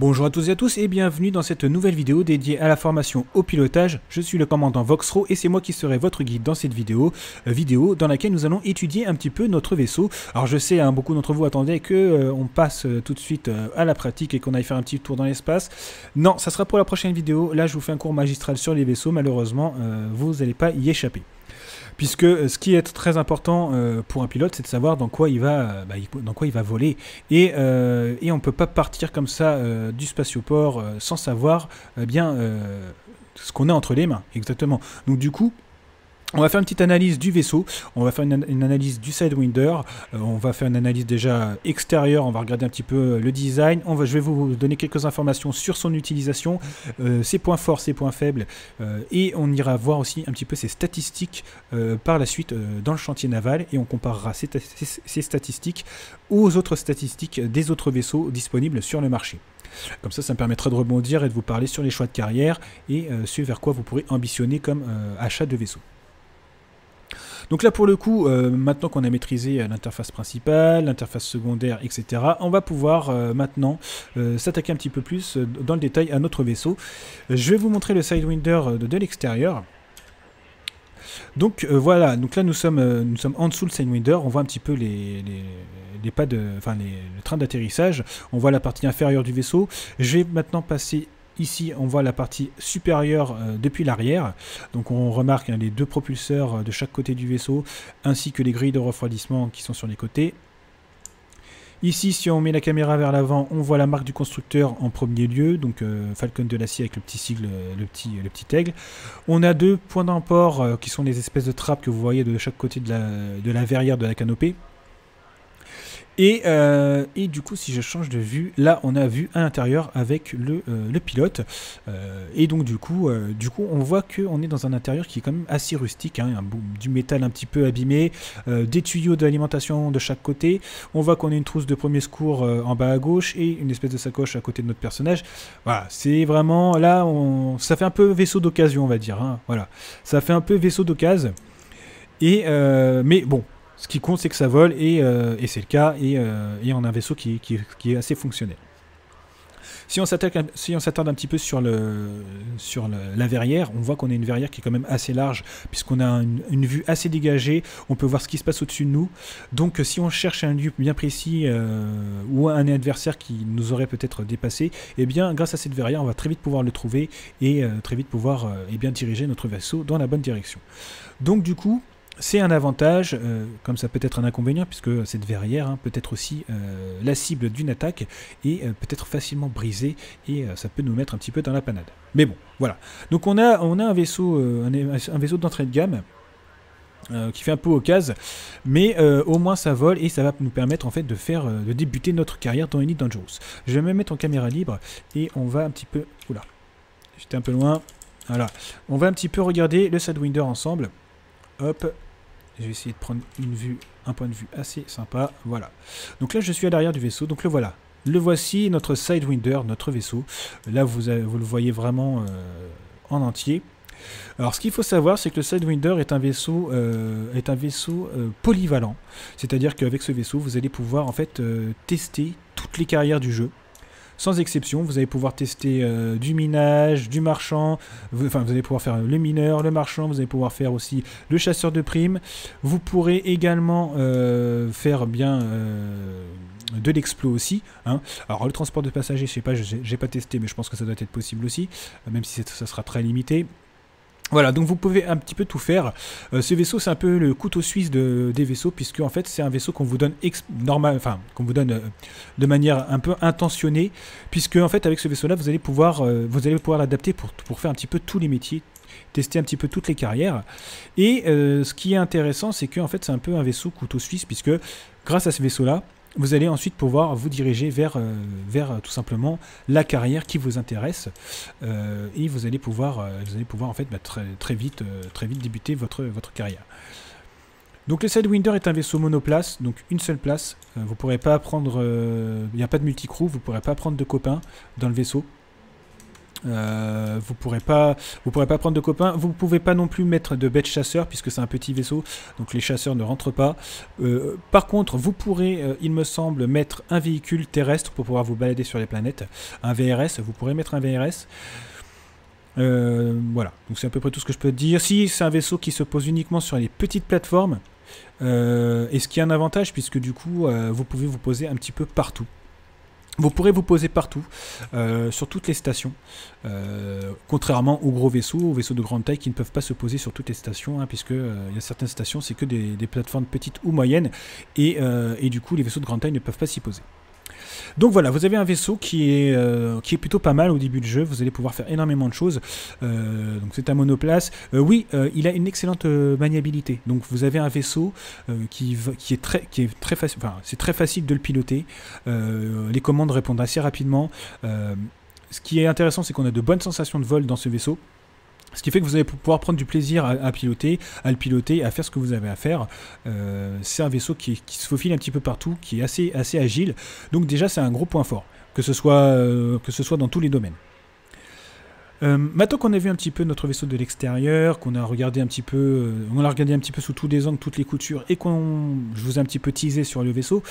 Bonjour à tous et à tous et bienvenue dans cette nouvelle vidéo dédiée à la formation au pilotage. Je suis le commandant Voxro et c'est moi qui serai votre guide dans cette vidéo, euh, vidéo dans laquelle nous allons étudier un petit peu notre vaisseau. Alors je sais, hein, beaucoup d'entre vous attendaient que euh, on passe euh, tout de suite à la pratique et qu'on aille faire un petit tour dans l'espace. Non, ça sera pour la prochaine vidéo. Là, je vous fais un cours magistral sur les vaisseaux. Malheureusement, vous n'allez pas y échapper puisque euh, ce qui est très important euh, pour un pilote, c'est de savoir dans quoi il va, euh, bah, dans quoi il va voler. Et, on ne peut pas partir comme ça du spatioport sans savoir bien ce qu'on a entre les mains. Exactement. Donc du coup, on va faire une petite analyse du vaisseau, on va faire une, analyse du Sidewinder, euh, on va faire une analyse déjà extérieure, on va regarder un petit peu euh, le design, on je vais vous donner quelques informations sur son utilisation, euh, ses points forts, ses points faibles, et on ira voir aussi un petit peu ses statistiques par la suite dans le chantier naval, et on comparera ces, statistiques aux autres statistiques des autres vaisseaux disponibles sur le marché. Comme ça, ça me permettra de rebondir et de vous parler sur les choix de carrière et ce vers quoi vous pourrez ambitionner comme achat de vaisseau. Donc là, pour le coup, euh, maintenant qu'on a maîtrisé euh, l'interface principale, l'interface secondaire, etc., on va pouvoir euh, maintenant s'attaquer un petit peu plus dans le détail à notre vaisseau. Je vais vous montrer le Sidewinder de, de l'extérieur. Donc voilà, donc là nous sommes, nous sommes en dessous le Sidewinder, on voit un petit peu les, les, pas de, train d'atterrissage, on voit la partie inférieure du vaisseau. Je vais maintenant passer Ici, on voit la partie supérieure euh, depuis l'arrière. Donc on remarque hein, les deux propulseurs euh, de chaque côté du vaisseau, ainsi que les grilles de refroidissement qui sont sur les côtés. Ici, si on met la caméra vers l'avant, on voit la marque du constructeur en premier lieu, donc euh, Falcon de l'acier avec le petit sigle, le petit, le petit aigle. On a deux points d'emport qui sont des espèces de trappes que vous voyez de chaque côté de la, de la verrière de la canopée. Euh, et, du coup, si je change de vue, là, on a vu à l'intérieur avec le, euh, pilote. Euh, et donc, du coup, du coup on voit qu'on est dans un intérieur qui est quand même assez rustique. Hein. du métal un petit peu abîmé, des tuyaux d'alimentation de chaque côté. On voit qu'on a une trousse de premier secours en bas à gauche et une espèce de sacoche à côté de notre personnage. Voilà, c'est vraiment... Là, on, ça fait un peu vaisseau d'occasion, on va dire. Hein. voilà, ça fait un peu vaisseau d'occasion. Et mais bon, ce qui compte, c'est que ça vole, et, euh, c'est le cas, euh, et, on a un vaisseau qui, est assez fonctionnel. Si on s'attarde si un petit peu sur, la verrière, on voit qu'on a une verrière qui est quand même assez large, puisqu'on a une, vue assez dégagée, on peut voir ce qui se passe au-dessus de nous. Donc si on cherche un lieu bien précis euh, ou un adversaire qui nous aurait peut-être dépassé, eh bien grâce à cette verrière, on va très vite pouvoir le trouver et très vite pouvoir eh bien, diriger notre vaisseau dans la bonne direction. Donc du coup, c'est un avantage, euh, comme ça peut être un inconvénient, puisque cette verrière hein, peut être aussi euh, la cible d'une attaque et euh, peut être facilement brisée, et ça peut nous mettre un petit peu dans la panade. Mais bon, voilà. Donc on a, on a un vaisseau, un, vaisseau d'entrée de gamme. qui fait un peu au case, mais au moins ça vole et ça va nous permettre en fait de faire, de débuter notre carrière dans Elite Dangerous. Je vais me mettre en caméra libre et on va un petit peu, oula, j'étais un peu loin, voilà, on va un petit peu regarder le Sidewinder ensemble. Hop, je vais essayer de prendre une vue, un point de vue assez sympa. Voilà. Donc là, je suis à l'arrière du vaisseau. Donc le voilà. Le voici, notre Sidewinder, notre vaisseau. Là, vous, vous le voyez vraiment euh, en entier. Alors, ce qu'il faut savoir, c'est que le Sidewinder est un vaisseau, euh, est un vaisseau euh, polyvalent. C'est-à-dire qu'avec ce vaisseau, vous allez pouvoir en fait tester toutes les carrières du jeu sans exception. Vous allez pouvoir tester euh, du minage, du marchand, enfin vous allez pouvoir faire euh, le mineur, le marchand, vous allez pouvoir faire aussi le chasseur de primes. Vous pourrez également euh, faire bien de l'explo aussi. Hein. Alors le transport de passagers, je sais pas, j'ai pas testé, mais je pense que ça doit être possible aussi, même si ça sera très limité. Voilà, donc vous pouvez un petit peu tout faire. Euh, ce vaisseau, c'est un peu le couteau suisse des vaisseaux, puisque en fait, c'est un vaisseau qu'on vous donne normal, enfin, qu'on vous donne euh, de manière un peu intentionnée, puisque en fait, avec ce vaisseau-là, vous allez pouvoir, euh, vous allez pouvoir l'adapter pour, pour faire un petit peu tous les métiers, tester un petit peu toutes les carrières. Et ce qui est intéressant, c'est que fait, c'est un peu un vaisseau couteau suisse, puisque grâce à ce vaisseau-là, vous allez ensuite pouvoir vous diriger vers, euh, vers euh, tout simplement la carrière qui vous intéresse euh, et vous allez pouvoir, vous allez pouvoir en fait bah, très, vite, très vite débuter votre, votre carrière. Donc le Sidewinder est un vaisseau monoplace, donc une seule place. vous pourrez pas prendre, il n'y a pas de multicrew, vous ne pourrez pas prendre de copains dans le vaisseau. Euh, vous pourrez pas, vous pourrez pas prendre de copains. Vous pouvez pas non plus mettre de bêtes chasseurs puisque c'est un petit vaisseau, donc les chasseurs ne rentrent pas. Euh, par contre, vous pourrez, euh, il me semble, mettre un véhicule terrestre pour pouvoir vous balader sur les planètes. Un VRS, vous pourrez mettre un VRS. voilà, donc c'est à peu près tout ce que je peux dire. Si c'est un vaisseau qui se pose uniquement sur les petites plateformes, Et ce qui est un avantage puisque du coup vous pouvez vous poser un petit peu partout. Vous pourrez vous poser partout, euh, sur toutes les stations, euh, contrairement aux gros vaisseaux, aux vaisseaux de grande taille qui ne peuvent pas se poser sur toutes les stations, hein, puisque euh, il y a certaines stations, c'est que des, plateformes petites ou moyennes, et, et, du coup les vaisseaux de grande taille ne peuvent pas s'y poser. Donc voilà, vous avez un vaisseau qui est, euh, qui est plutôt pas mal au début du jeu. Vous allez pouvoir faire énormément de choses. Euh, donc c'est un monoplace. Euh, oui, il a une excellente maniabilité. Donc vous avez un vaisseau qui, qui est très, très facile. c'est très facile de le piloter. les commandes répondent assez rapidement. ce qui est intéressant, c'est qu'on a de bonnes sensations de vol dans ce vaisseau. Ce qui fait que vous allez pouvoir prendre du plaisir à, piloter, à le piloter, à faire ce que vous avez à faire. Euh, c'est un vaisseau qui, se faufile un petit peu partout, qui est assez, assez agile. Donc déjà, c'est un gros point fort, que ce soit, euh, que ce soit dans tous les domaines. Euh, maintenant qu'on a vu un petit peu notre vaisseau de l'extérieur, qu'on a regardé un petit peu, on l'a regardé un petit peu sous tous les angles, toutes les coutures, et qu'on, je vous ai un petit peu teasé sur le vaisseau,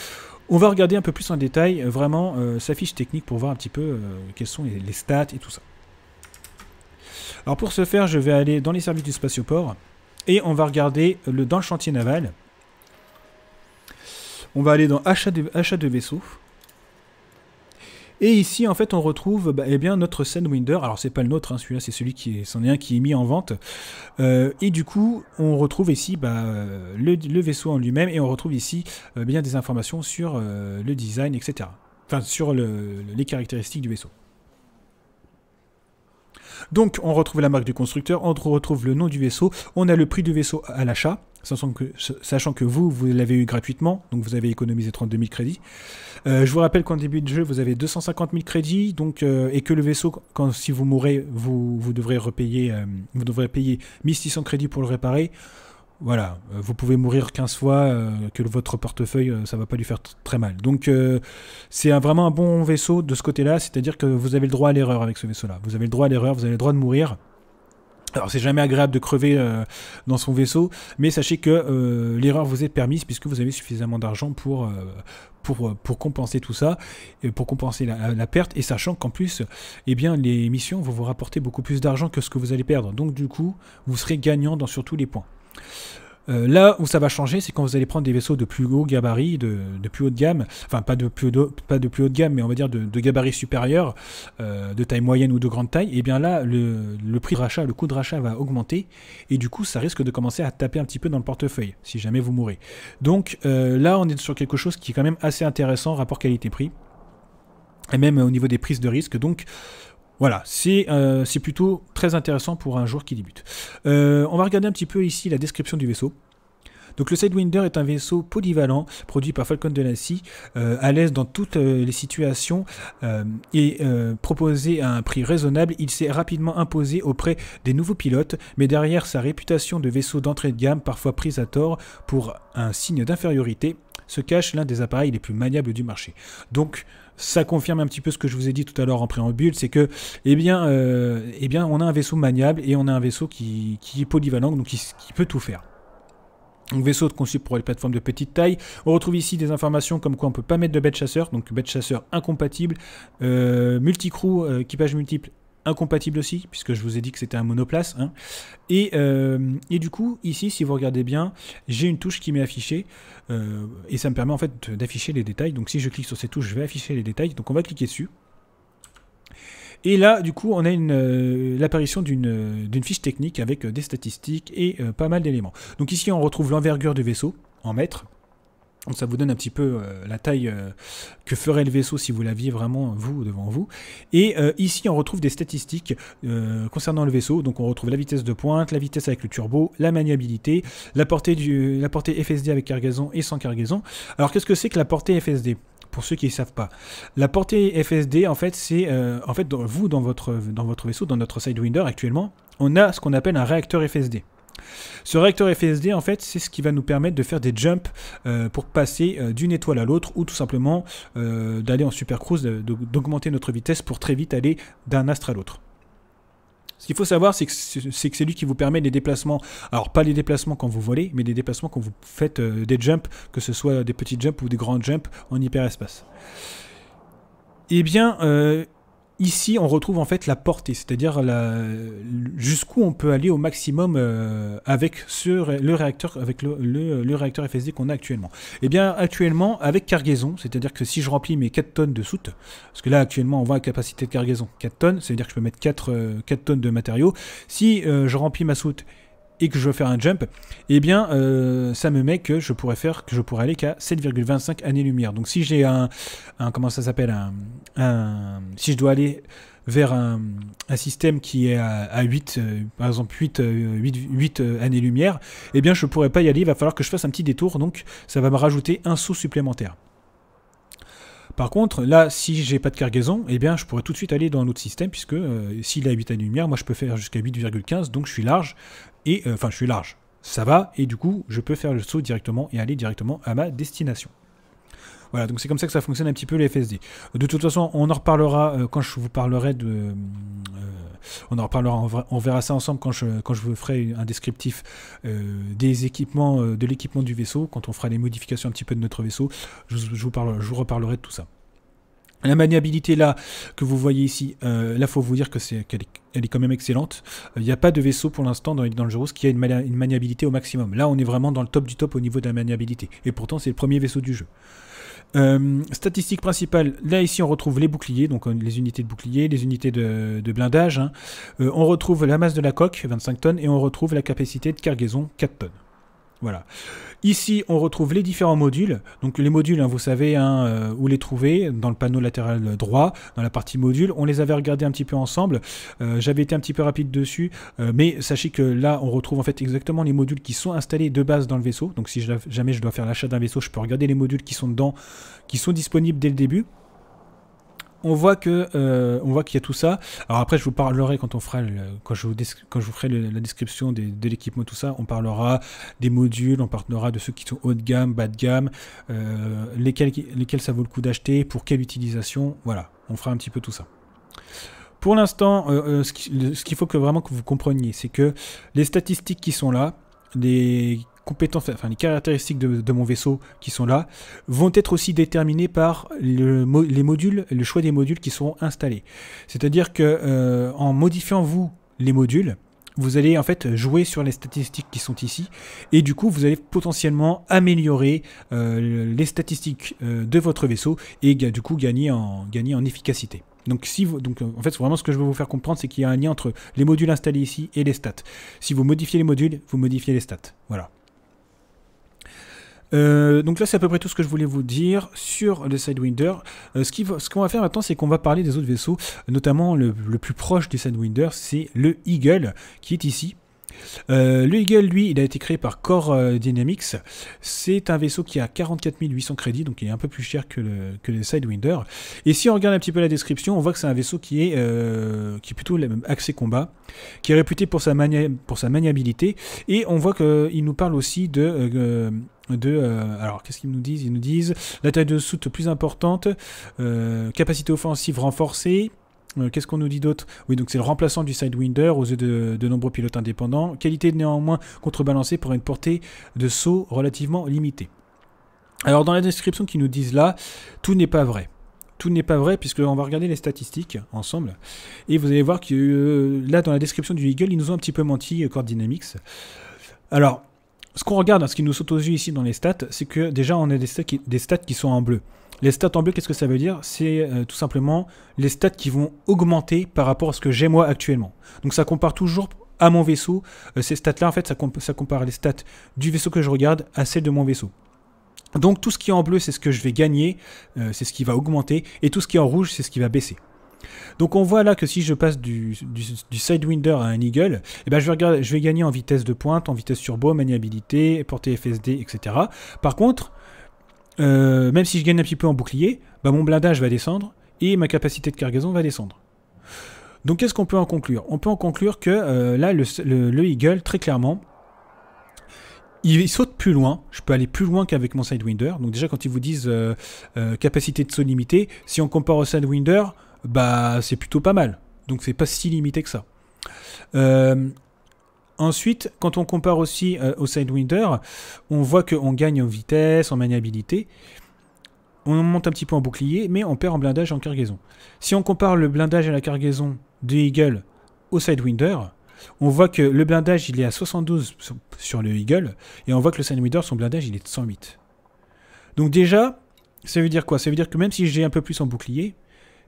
on va regarder un peu plus en détail vraiment sa fiche technique pour voir un petit peu Quels sont les stats et tout ça. Alors pour ce faire, je vais aller dans les services du spatioport et on va regarder le, dans le chantier naval. On va aller dans achat de, vaisseau, de vaisseaux. Et ici, en fait, on retrouve bah, eh bien, notre Sandwinder. Alors, c'est pas le nôtre, hein, celui-là, c'est celui qui est, est un qui est mis en vente. Euh, et du coup, on retrouve ici bah, le, vaisseau en lui-même et on retrouve ici euh, bien des informations sur euh, le design, etc. Enfin, sur les caractéristiques du vaisseau. Donc on retrouve la marque du constructeur, on retrouve le nom du vaisseau, on a le prix du vaisseau à l'achat, sachant que, vous, vous l'avez eu gratuitement, donc vous avez économisé 32 000 crédits. Euh, je vous rappelle qu'en début de jeu, vous avez 250 000 crédits, donc, euh, et que le vaisseau, si vous mourrez, vous, devrez repayer, euh, vous devrez payer 1600 crédits pour le réparer. Voilà, euh, vous pouvez mourir 15 fois, euh, que votre portefeuille, euh, ça va pas lui faire très mal. Donc c'est vraiment un bon vaisseau de ce côté-là, c'est-à-dire que vous avez le droit à l'erreur avec ce vaisseau-là. Vous avez le droit à l'erreur, vous avez le droit de mourir. Alors c'est jamais agréable de crever dans son vaisseau, mais sachez que l'erreur vous est permise puisque vous avez suffisamment d'argent pour, pour, pour compenser tout ça, et pour compenser la, perte, et sachant qu'en plus, eh bien, les missions vont vous rapporter beaucoup plus d'argent que ce que vous allez perdre. Donc du coup, vous serez gagnant dans tous les points. Euh, là où ça va changer, c'est quand vous allez prendre des vaisseaux de plus haut gabarit, de, plus haut de gamme, enfin pas de plus, pas de plus haut de gamme, mais on va dire de, gabarit supérieur, euh, de taille moyenne ou de grande taille, et eh bien là, le, prix de rachat, le coût de rachat va augmenter, et du coup, ça risque de commencer à taper un petit peu dans le portefeuille, si jamais vous mourrez. Donc euh, là, on est sur quelque chose qui est quand même assez intéressant, rapport qualité-prix, et même au niveau des prises de risque. Donc voilà, euh, c'est plutôt très intéressant pour un jour qui débute. Euh, on va regarder un petit peu ici la description du vaisseau. Donc le Sidewinder est un vaisseau polyvalent produit par Falcon Delacy, euh, à l'aise dans toutes les situations et proposé à un prix raisonnable. Il s'est rapidement imposé auprès des nouveaux pilotes, mais derrière sa réputation de vaisseau d'entrée de gamme, parfois prise à tort pour un signe d'infériorité, se cache l'un des appareils les plus maniables du marché. Donc ça confirme un petit peu ce que je vous ai dit tout à l'heure en préambule, c'est que, eh bien, euh, eh bien, on a un vaisseau maniable et on a un vaisseau qui, est polyvalent, donc qui, peut tout faire. Donc vaisseau conçu pour les plateformes de petite taille. On retrouve ici des informations comme quoi on ne peut pas mettre de bête chasseur, donc bête chasseur incompatible, euh, multicrew, euh, équipage multiple incompatible aussi, puisque je vous ai dit que c'était un monoplace. Hein. Euh, et, du coup, ici, si vous regardez bien, j'ai une touche qui m'est affichée, euh, et ça me permet en fait d'afficher les détails. Donc si je clique sur cette touches, je vais afficher les détails. Donc on va cliquer dessus. Et là, du coup, on a une euh, l'apparition d'une fiche technique avec des statistiques et pas mal d'éléments. Donc ici, on retrouve l'envergure du vaisseau en mètres. Donc ça vous donne un petit peu euh, la taille euh, que ferait le vaisseau si vous l'aviez vraiment vous devant vous. Et euh, ici on retrouve des statistiques concernant le vaisseau. Donc on retrouve la vitesse de pointe, la vitesse avec le turbo, la maniabilité, la portée, du, la portée FSD avec cargaison et sans cargaison. Alors qu'est-ce que c'est que la portée FSD pour ceux qui ne savent pas. La portée FSD, en fait, c'est en fait vous dans votre dans votre vaisseau, dans notre Sidewinder actuellement, on a ce qu'on appelle un réacteur FSD. Ce réacteur FSD, en fait, c'est ce qui va nous permettre de faire des jumps euh, pour passer euh, d'une étoile à l'autre ou tout simplement euh, d'aller en super cruise, d'augmenter notre vitesse pour très vite aller d'un astre à l'autre. Ce qu'il faut savoir, c'est que c'est lui qui vous permet les déplacements. Alors, pas les déplacements quand vous volez, mais des déplacements quand vous faites des jumps, que ce soit des petits jumps ou des grands jumps en hyperespace. Et eh bien, ici, on retrouve en fait la portée, c'est-à-dire jusqu'où on peut aller au maximum euh, avec le réacteur, avec le, réacteur FSD qu'on a actuellement. Et eh bien, actuellement, avec cargaison, c'est-à-dire que si je remplis mes 4 tonnes de soute, parce que là, actuellement, on voit la capacité de cargaison 4 tonnes, c'est-à-dire que je peux mettre 4, euh, tonnes de matériaux. Si euh, je remplis ma soute et que je veux faire un jump, eh bien, euh, ça me met que je pourrais faire, que je pourrais aller qu'à 7,25 années-lumière. Donc, si j'ai un, comment ça s'appelle, un, si je dois aller vers un, système qui est à, 8, euh, par exemple 8, 8, 8 années-lumière, eh bien je ne pourrais pas y aller, il va falloir que je fasse un petit détour, donc ça va me rajouter un saut supplémentaire. Par contre, là, si j'ai pas de cargaison, eh bien je pourrais tout de suite aller dans un autre système, puisque euh, s'il a 8 années-lumière, moi je peux faire jusqu'à 8,15, donc je suis large, et euh, enfin je suis large. Ça va, et du coup, je peux faire le saut directement et aller directement à ma destination. Voilà, donc c'est comme ça que ça fonctionne un petit peu les FSD. De toute façon, on en reparlera euh, quand je vous parlerai de. Euh, on en reparlera, on verra ça ensemble quand je, quand je vous ferai un descriptif des équipements, de l'équipement du vaisseau, quand on fera les modifications un petit peu de notre vaisseau. je vous, parle, je vous reparlerai de tout ça. La maniabilité là que vous voyez ici, là euh, là faut vous dire que c'est qu'elle est, elle est, quand même excellente. Il n'y a pas de vaisseau pour l'instant dans, dans, le qui a une, maniabilité au maximum. Là on est vraiment dans le top du top au niveau de la maniabilité. Et pourtant c'est le premier vaisseau du jeu. Euh, statistique statistiques principales, là ici on retrouve les boucliers, donc euh, les unités de boucliers, les unités de, blindage. Hein. on retrouve la masse de la coque, 25 tonnes, et on retrouve la capacité de cargaison, 4 tonnes. Voilà. Ici, on retrouve les différents modules. Donc les modules, hein, vous savez hein, euh, où les trouver, dans le panneau latéral droit, dans la partie modules. On les avait regardés un petit peu ensemble. Euh, j'avais été un petit peu rapide dessus, euh, mais sachez que là, on retrouve en fait exactement les modules qui sont installés de base dans le vaisseau. Donc si jamais je dois faire l'achat d'un vaisseau, je peux regarder les modules qui sont dedans, qui sont disponibles dès le début on voit que euh, on voit qu'il y a tout ça. Alors après, je vous parlerai quand on fera le, quand je vous quand je vous ferai la description de l'équipement tout ça. On parlera des modules, on parlera de ceux qui sont haut de gamme, bas de gamme, euh, lesquels lesquels ça vaut le coup d'acheter, pour quelle utilisation. Voilà, on fera un petit peu tout ça. Pour l'instant, euh, ce qu'il faut que vraiment que vous compreniez, c'est que les statistiques qui sont là, les enfin les caractéristiques de, mon vaisseau qui sont là, vont être aussi déterminées par le, les modules, le choix des modules qui seront installés. C'est-à-dire que euh, en modifiant vous les modules, vous allez en fait jouer sur les statistiques qui sont ici et du coup vous allez potentiellement améliorer euh, les statistiques euh, de votre vaisseau et du coup gagner en, efficacité. Donc, si donc en fait vraiment ce que je veux vous faire comprendre c'est qu'il y a un lien entre les modules installés ici et les stats. Si vous modifiez les modules, vous modifiez les stats. Voilà. Euh, donc là, c'est à peu près tout ce que je voulais vous dire sur le Sidewinder. Euh, ce qu'on va faire maintenant, c'est qu'on va parler des autres vaisseaux, notamment le, plus proche du Sidewinder, c'est le Eagle, qui est ici. Euh, le Eagle, lui, il a été créé par Core Dynamics. C'est un vaisseau qui a 44 800 crédits, donc il est un peu plus cher que le, Sidewinder. Et si on regarde un petit peu la description, on voit que c'est un vaisseau qui est, qui est plutôt axé combat, qui est réputé pour sa, pour sa maniabilité. Et on voit qu'il nous parle aussi de, de... Euh, alors, qu'est-ce qu'ils nous disent Ils nous disent la taille de soute plus importante, euh, capacité offensive renforcée. Euh, qu'est-ce qu'on nous dit d'autre Oui, donc c'est le remplaçant du Sidewinder aux yeux de, de, nombreux pilotes indépendants. Qualité néanmoins contrebalancée pour une portée de saut relativement limitée. Alors, dans la description qu'ils nous disent là, tout n'est pas vrai tout n'est pas vrai puisque on va regarder les statistiques ensemble et vous allez voir que là dans la description du Eagle ils nous ont un petit peu menti Core Dynamics. Alors ce qu'on regarde, ce qui nous saute aux yeux ici dans les stats, c'est que déjà on a des stats qui, sont en bleu. Les stats en bleu, qu'est-ce que ça veut dire C'est euh, tout simplement les stats qui vont augmenter par rapport à ce que j'ai moi actuellement. Donc ça compare toujours à mon vaisseau. Euh, ces stats-là, en fait, ça, compare les stats du vaisseau que je regarde à celles de mon vaisseau. Donc tout ce qui est en bleu, c'est ce que je vais gagner, euh, c'est ce qui va augmenter, et tout ce qui est en rouge, c'est ce qui va baisser. Donc on voit là que si je passe du, Sidewinder à un Eagle, eh ben, je, vais gagner en vitesse de pointe, en vitesse turbo, maniabilité, portée FSD, etc. Par contre, euh, même si je gagne un petit peu en bouclier, bah, mon blindage va descendre et ma capacité de cargaison va descendre. Donc qu'est-ce qu'on peut en conclure On peut en conclure que euh, là, le, Eagle, très clairement, il, saute plus loin, je peux aller plus loin qu'avec mon Sidewinder. Donc déjà quand ils vous disent euh, capacité de saut limitée, si on compare au Sidewinder, bah c'est plutôt pas mal. Donc c'est pas si limité que ça. Euh, ensuite, quand on compare aussi euh, au Sidewinder, on voit qu'on gagne en vitesse, en maniabilité. On monte un petit peu en bouclier, mais on perd en blindage et en cargaison. Si on compare le blindage et la cargaison de Eagle au Sidewinder, on voit que le blindage il est à 72 sur le Eagle, et on voit que le Sidewinder, son blindage il est de 108. Donc déjà, ça veut dire quoi Ça veut dire que même si j'ai un peu plus en bouclier,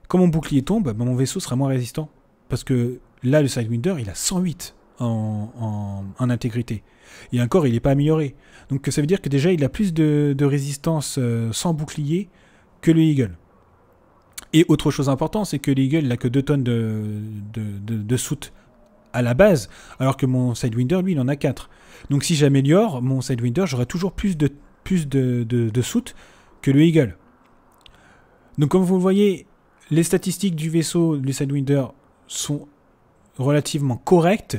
quand mon bouclier tombe, ben, mon vaisseau sera moins résistant. Parce que là, le Sidewinder, il a 108 en, intégrité. Et encore, il n'est pas amélioré. Donc ça veut dire que déjà, il a plus de, résistance euh, sans bouclier que le Eagle. Et autre chose importante, c'est que l'Eagle Eagle n'a que 2 tonnes de, de, soute à la base, alors que mon Sidewinder, lui, il en a 4. Donc si j'améliore mon Sidewinder, j'aurai toujours plus de, plus de, soute que le Eagle. Donc comme vous le voyez, les statistiques du vaisseau, du Sidewinder, sont relativement correctes.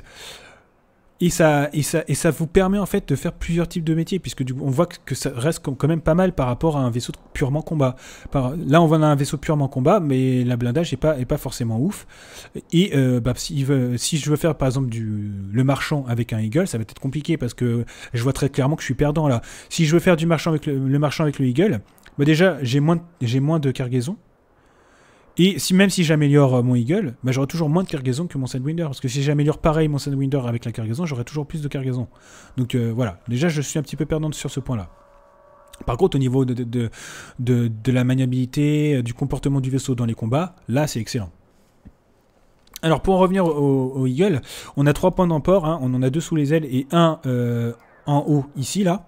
Et ça, ça, et ça vous permet en fait de faire plusieurs types de métiers, puisque on voit que ça reste quand même pas mal par rapport à un vaisseau purement combat. là, on a un vaisseau purement combat, mais la blindage n'est pas, est pas forcément ouf. Et euh, bah, si, je veux faire par exemple du, le marchand avec un Eagle, ça va être compliqué, parce que je vois très clairement que je suis perdant là. Si je veux faire du marchand avec le, marchand avec le Eagle, bah, déjà, j'ai moins, moins de cargaison, et même si j'améliore euh, mon Eagle, bah, j'aurai toujours moins de cargaison que mon Sandwinder. Parce que si j'améliore pareil mon Sandwinder avec la cargaison, j'aurai toujours plus de cargaison. Donc euh, voilà, déjà je suis un petit peu perdante sur ce point-là. Par contre, au niveau de, la maniabilité, euh, du comportement du vaisseau dans les combats, là c'est excellent. Alors pour en revenir au, Eagle, on a trois points d'emport, hein. on en a deux sous les ailes et un en haut ici là.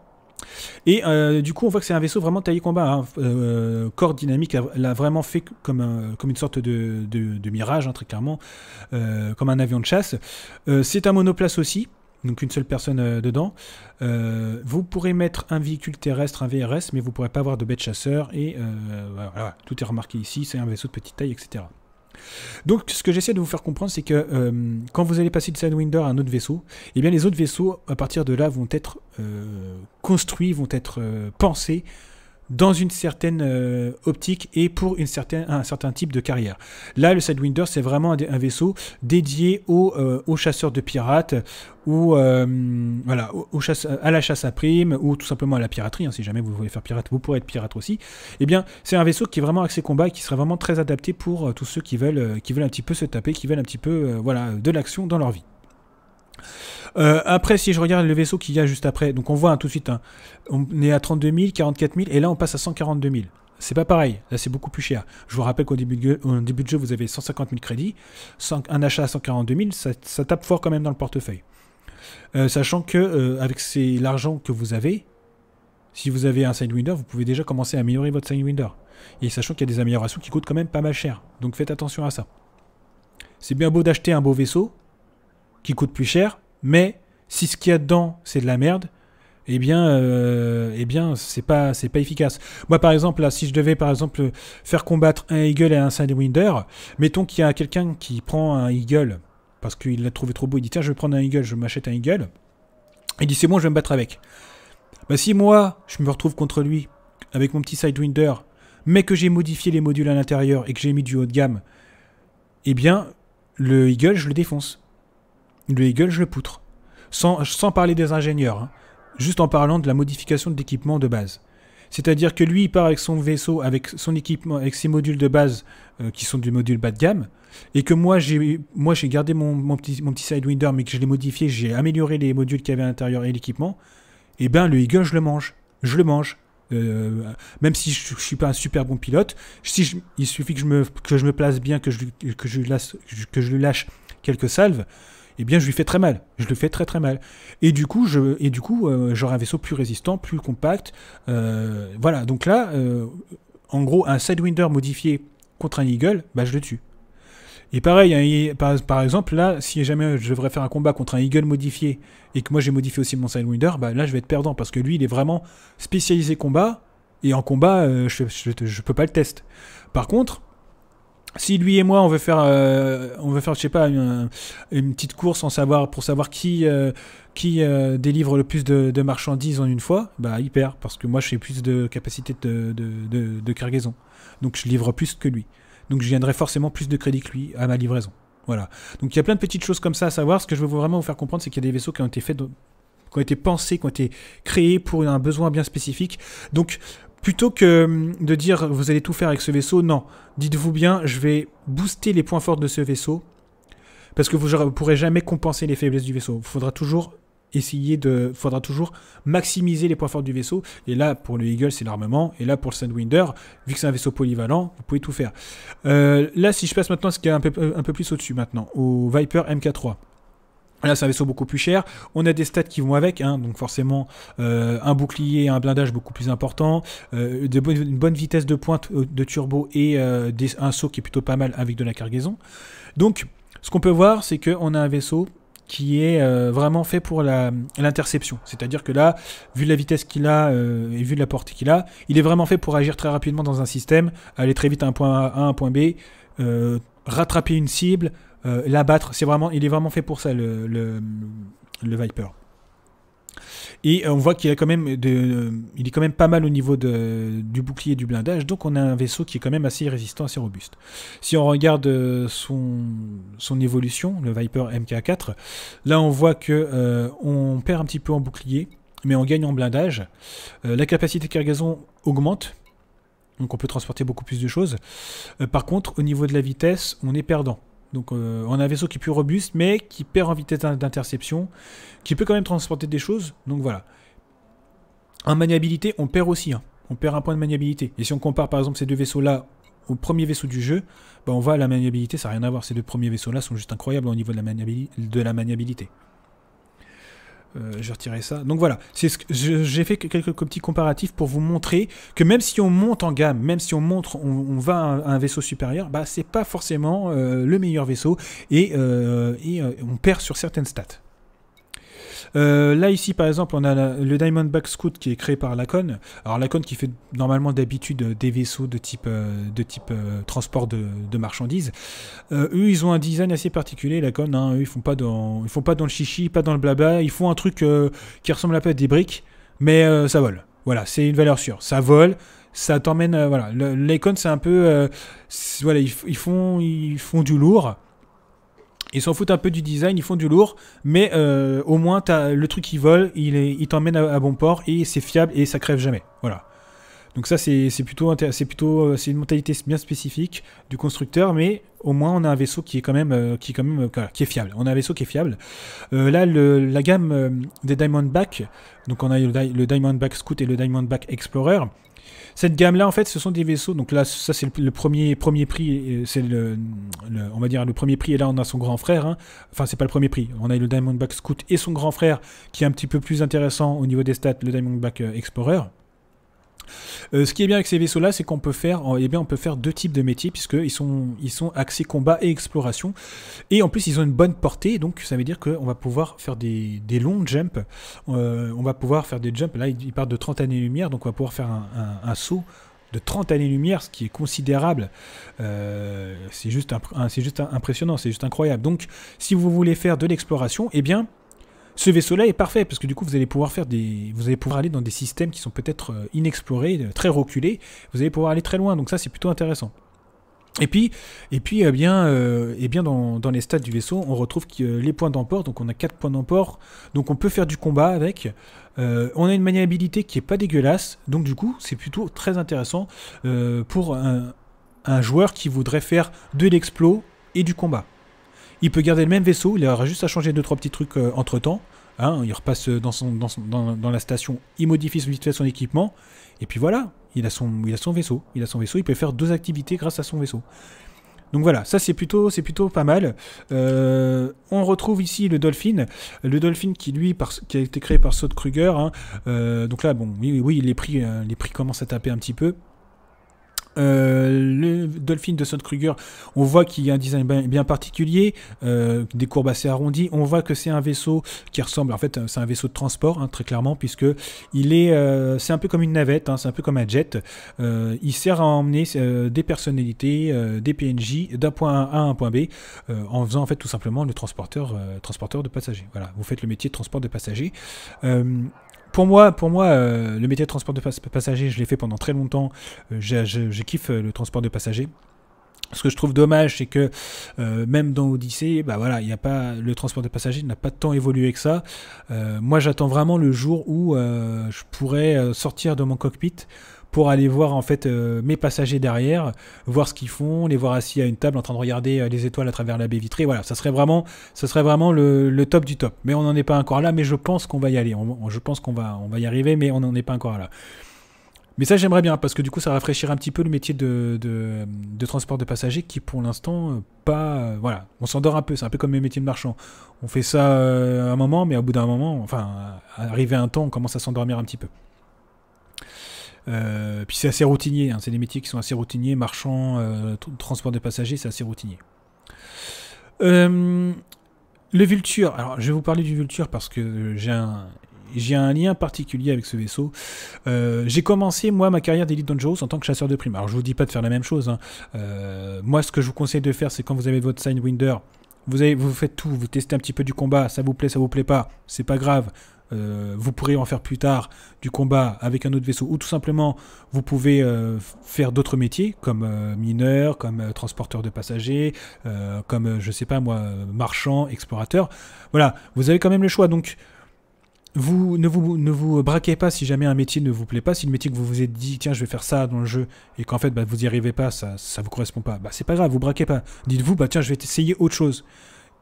Et euh, du coup, on voit que c'est un vaisseau vraiment taillé combat. Hein. Euh, corps dynamique l'a vraiment fait comme, une sorte de, mirage, hein, très clairement, euh, comme un avion de chasse. c'est un monoplace aussi, donc une seule personne dedans. vous pourrez mettre un véhicule terrestre, un VRS, mais vous ne pourrez pas avoir de bête chasseur. Et voilà, tout est remarqué ici, c'est un vaisseau de petite taille, etc. Donc, ce que j'essaie de vous faire comprendre, c'est que euh, quand vous allez passer de Sidewinder à un autre vaisseau, eh bien, les autres vaisseaux, à partir de là, vont être euh, construits, vont être euh, pensés dans une certaine euh, optique et pour une certaine, un certain type de carrière. Là, le Sidewinder, c'est vraiment un, vaisseau dédié aux, euh, aux chasseurs de pirates, ou euh, voilà, aux, à la chasse à prime, ou tout simplement à la piraterie. Hein. si jamais vous voulez faire pirate, vous pourrez être pirate aussi. Eh bien, c'est un vaisseau qui est vraiment axé combat et qui serait vraiment très adapté pour tous ceux qui veulent, qui veulent un petit peu se taper, qui veulent un petit peu voilà, de l'action dans leur vie. Euh, après, si je regarde le vaisseau qu'il y a juste après, donc on voit hein, tout de suite, hein, on est à 32 000, 44 000, et là on passe à 142 000. C'est pas pareil, là c'est beaucoup plus cher. Je vous rappelle qu'au début, de, début jeu, vous avez 150 000 crédits, un achat à 142 000, ça, tape fort quand même dans le portefeuille. Euh, sachant que euh, avec l'argent que vous avez, si vous avez un Sidewinder, vous pouvez déjà commencer à améliorer votre Sidewinder. Et sachant qu'il y a des améliorations qui coûtent quand même pas mal cher. Donc faites attention à ça. C'est bien beau d'acheter un beau vaisseau, qui coûte plus cher, mais si ce qu'il y a dedans, c'est de la merde, eh bien, euh, eh bien, c'est pas, c'est pas efficace. Moi, par exemple, si je devais, par exemple, faire combattre un Eagle et un Sidewinder, mettons qu'il y a quelqu'un qui prend un Eagle parce qu'il l'a trouvé trop beau, il dit tiens, je vais prendre un Eagle, je m'achète un Eagle. Il dit c'est bon, je vais me battre avec. Bah, si moi, je me retrouve contre lui avec mon petit Sidewinder, mais que j'ai modifié les modules à l'intérieur et que j'ai mis du haut de gamme, eh bien, le Eagle, je le défonce. Le Eagle, je le poutre. Sans, sans parler des ingénieurs, hein. juste en parlant de la modification de l'équipement de base. C'est-à-dire que lui, il part avec son vaisseau, avec son équipement, avec ses modules de base euh, qui sont du module bas de gamme, et que moi, j'ai, gardé mon, petit, mon petit Sidewinder, mais que je l'ai modifié, j'ai amélioré les modules qu'il y avait à l'intérieur et l'équipement. Et eh ben, le Eagle, je le mange. Je le mange. Euh, même si je, ne suis pas un super bon pilote, si il suffit que je me, je me place bien, que je, que je, lâche quelques salves, eh bien je lui fais très mal. Je le fais très très mal. Et du coup, je, et du coup, euh, j'aurai un vaisseau plus résistant, plus compact. Euh, voilà. Donc là, euh, en gros, un Sidewinder modifié contre un Eagle, bah je le tue. Et pareil, e par, exemple, là, si jamais je devrais faire un combat contre un Eagle modifié et que moi j'ai modifié aussi mon Sidewinder, bah là je vais être perdant parce que lui il est vraiment spécialisé combat et en combat je, je, peux pas le tester Par contre, si lui et moi on veut faire euh, on veut faire je sais pas une, euh, petite course en savoir pour savoir qui euh, qui délivre le plus de, marchandises en une fois bah hyper, parce que moi j'ai plus de capacité de, de, de, cargaison donc je livre plus que lui donc je viendrai forcément plus de crédit que lui à ma livraison voilà donc il y a plein de petites choses comme ça à savoir ce que je veux vraiment vous faire comprendre c'est qu'il y a des vaisseaux qui ont été faits qui ont été pensés qui ont été créés pour un besoin bien spécifique donc Plutôt que hum, de dire vous allez tout faire avec ce vaisseau, non. Dites-vous bien, je vais booster les points forts de ce vaisseau. Parce que vous ne pourrez jamais compenser les faiblesses du vaisseau. Il faudra toujours essayer de. faudra toujours maximiser les points forts du vaisseau. Et là, pour le Eagle, c'est l'armement. Et là, pour le Sandwinder, vu que c'est un vaisseau polyvalent, vous pouvez tout faire. Euh, là, si je passe maintenant ce qui est un peu, un peu plus au-dessus maintenant, au Viper MK3. Là, c'est un vaisseau beaucoup plus cher. On a des stats qui vont avec, hein. donc forcément euh, un bouclier, un blindage beaucoup plus important, euh, une bonne vitesse de pointe euh, de turbo et des, un saut qui est plutôt pas mal avec de la cargaison. Donc, ce qu'on peut voir, c'est qu'on a un vaisseau qui est vraiment fait pour l'interception. C'est-à-dire que là, vu la vitesse qu'il a et vu la portée qu'il a, il est vraiment fait pour agir très rapidement dans un système, aller très vite à un point A, à un point B rattraper une cible, euh, l'abattre. C'est vraiment, il est vraiment fait pour ça, le, le, Viper. Et on voit qu'il a quand même de, il est quand même pas mal au niveau du bouclier et du blindage, donc on a un vaisseau qui est quand même assez résistant, assez robuste. Si on regarde euh, son, son évolution, le Viper MK4, là on voit que euh, on perd un petit peu en bouclier, mais on gagne en blindage. la capacité de cargaison augmente, donc on peut transporter beaucoup plus de choses. par contre, au niveau de la vitesse, on est perdant. Donc euh, on a un vaisseau qui est plus robuste, mais qui perd en vitesse d'interception, qui peut quand même transporter des choses. Donc voilà. En maniabilité, on perd aussi. Hein. On perd un point de maniabilité. Et si on compare par exemple ces deux vaisseaux-là au premier vaisseau du jeu, ben, on voit la maniabilité, ça n'a rien à voir. Ces deux premiers vaisseaux-là sont juste incroyables au niveau de la, De la maniabilité. Je euh, j'ai ça. Donc voilà, c'est ce j'ai fait quelques petits comparatifs pour vous montrer que même si on monte en gamme, même si on montre, on, va à un, vaisseau supérieur, bah c'est pas forcément euh, le meilleur vaisseau et euh, on perd sur certaines stats. Euh, là, ici, par exemple, on a le Diamondback Scout qui est créé par Lacon. Alors, Lacon qui fait normalement d'habitude euh, des vaisseaux de type, euh, de type transport de, marchandises. eux, ils ont un design assez particulier, Lacon. Hein, ils font pas dans, ils font pas dans le chichi, pas dans le blabla. Ils font un truc qui ressemble un peu à des briques, mais ça vole. Voilà, c'est une valeur sûre. Ça vole ça t'emmène voilà voilà l'ACON, c'est un peu voilà ils, font ils font du lourd ils s'en foutent un peu du design, ils font du lourd, mais euh, au moins le truc qui vole, il, t'emmène à, bon port et c'est fiable et ça crève jamais. Voilà. Donc ça c'est plutôt c'est plutôt euh, c'est une mentalité bien spécifique du constructeur, mais au moins on a un vaisseau qui est quand même euh, qui même qui est fiable. On a un vaisseau qui est fiable. là la gamme des Diamondback, donc on a le, le Diamondback Scout et le Diamondback Explorer. Cette gamme-là, en fait, ce sont des vaisseaux. Donc là, ça, c'est le, premier, premier prix. C'est le, on va dire le premier prix. Et là, on a son grand frère. Hein. Enfin, c'est pas le premier prix. On a le Diamondback Scout et son grand frère, qui est un petit peu plus intéressant au niveau des stats, le Diamondback euh, Explorer. Euh, ce qui est bien avec ces vaisseaux-là, c'est qu'on peut faire, eh bien, on peut faire deux types de métiers puisqu'ils sont, ils sont axés combat et exploration. Et en plus, ils ont une bonne portée, donc ça veut dire qu'on va pouvoir faire des, longs jumps. Euh, on va pouvoir faire des jumps. Là, ils partent de 30 années-lumière, donc on va pouvoir faire un, saut de 30 années-lumière, ce qui est considérable. Euh, c'est juste, juste, impressionnant, c'est juste incroyable. Donc, si vous voulez faire de l'exploration, et eh bien, ce vaisseau-là est parfait parce que du coup vous allez pouvoir faire des, vous allez pouvoir aller dans des systèmes qui sont peut-être euh, inexplorés, euh, très reculés. Vous allez pouvoir aller très loin, donc ça c'est plutôt intéressant. Et puis, et puis euh, bien, bien dans, les stats du vaisseau, on retrouve les points d'emport. Donc on a 4 points d'emport. Donc on peut faire du combat avec. on a une maniabilité qui est pas dégueulasse. Donc du coup, c'est plutôt très intéressant pour un, un joueur qui voudrait faire de l'explo et du combat. Il peut garder le même vaisseau, il aura juste à changer 2-3 petits trucs euh, entre temps. Hein, il repasse euh, dans, la station, il modifie fait son équipement, et puis voilà, il a, son, vaisseau. Il a son vaisseau, il peut faire deux activités grâce à son vaisseau. Donc voilà, ça c'est plutôt, pas mal. Euh, on retrouve ici le Dolphin, le Dolphin qui lui, qui a été créé par Saut Kruger. Hein. donc là, bon, oui, oui, les prix, les prix commencent à taper un petit peu. Euh, le Dolphin de Soundkruger on voit qu'il y a un design bien, particulier, euh, des courbes assez arrondies. On voit que c'est un vaisseau qui ressemble, en fait, c'est un vaisseau de transport, hein, très clairement, puisque il est, euh, c'est un peu comme une navette, hein, c'est un peu comme un jet. il sert à emmener des personnalités, des PNJ d'un point A à un point B, en faisant en fait tout simplement le transporteur, transporteur de passagers. Voilà, vous faites le métier de transport de passagers pour moi, pour moi euh, le métier de transport de passagers, je l'ai fait pendant très longtemps. Euh, J'ai kiffe euh, le transport de passagers. Ce que je trouve dommage, c'est que euh, même dans Odyssey, bah voilà, il a pas le transport de passagers n'a pas tant évolué que ça. Euh, moi, j'attends vraiment le jour où euh, je pourrais sortir de mon cockpit pour aller voir en fait mes passagers derrière, voir ce qu'ils font, les voir assis à une table en train de regarder les étoiles à travers la baie vitrée. Voilà, ça serait vraiment, ça serait vraiment le, top du top. Mais on n'en est pas encore là. Mais je pense qu'on va y aller. je pense qu'on va, on va y arriver, mais on n'en est pas encore là. Mais ça, j'aimerais bien, parce que du coup, ça rafraîchira un petit peu le métier de, transport de passagers qui, pour l'instant, euh, pas. Euh, voilà, on s'endort un peu. C'est un peu comme les métiers de marchand. On fait ça euh, un moment, mais au bout d'un moment, enfin, arrivé un temps, on commence à s'endormir un petit peu. puis c'est assez routinier. Hein. c'est des métiers qui sont assez routiniers. Marchand, transport de passagers, c'est assez routinier. le Vulture. Alors, je vais vous parler du Vulture parce que j'ai un, j'ai un lien particulier avec ce vaisseau. Euh, j'ai commencé, moi, ma carrière d'Elite Dangerous en tant que chasseur de primes. Alors, je vous dis pas de faire la même chose. Hein. Euh, moi, ce que je vous conseille de faire, c'est quand vous avez votre winder vous, vous faites tout, vous testez un petit peu du combat, ça vous plaît, ça vous plaît pas, c'est pas grave. Euh, vous pourrez en faire plus tard du combat avec un autre vaisseau, ou tout simplement vous pouvez faire d'autres métiers comme mineur, comme transporteur de passagers, comme je sais pas moi, marchand, explorateur. Voilà, vous avez quand même le choix. Donc vous ne, vous ne vous braquez pas si jamais un métier ne vous plaît pas. Si le métier que vous vous êtes dit, tiens, je vais faire ça dans le jeu, et qu'en fait, bah, vous n'y arrivez pas, ça ne vous correspond pas, bah, c'est pas grave, vous braquez pas. Dites-vous, bah, tiens, je vais essayer autre chose.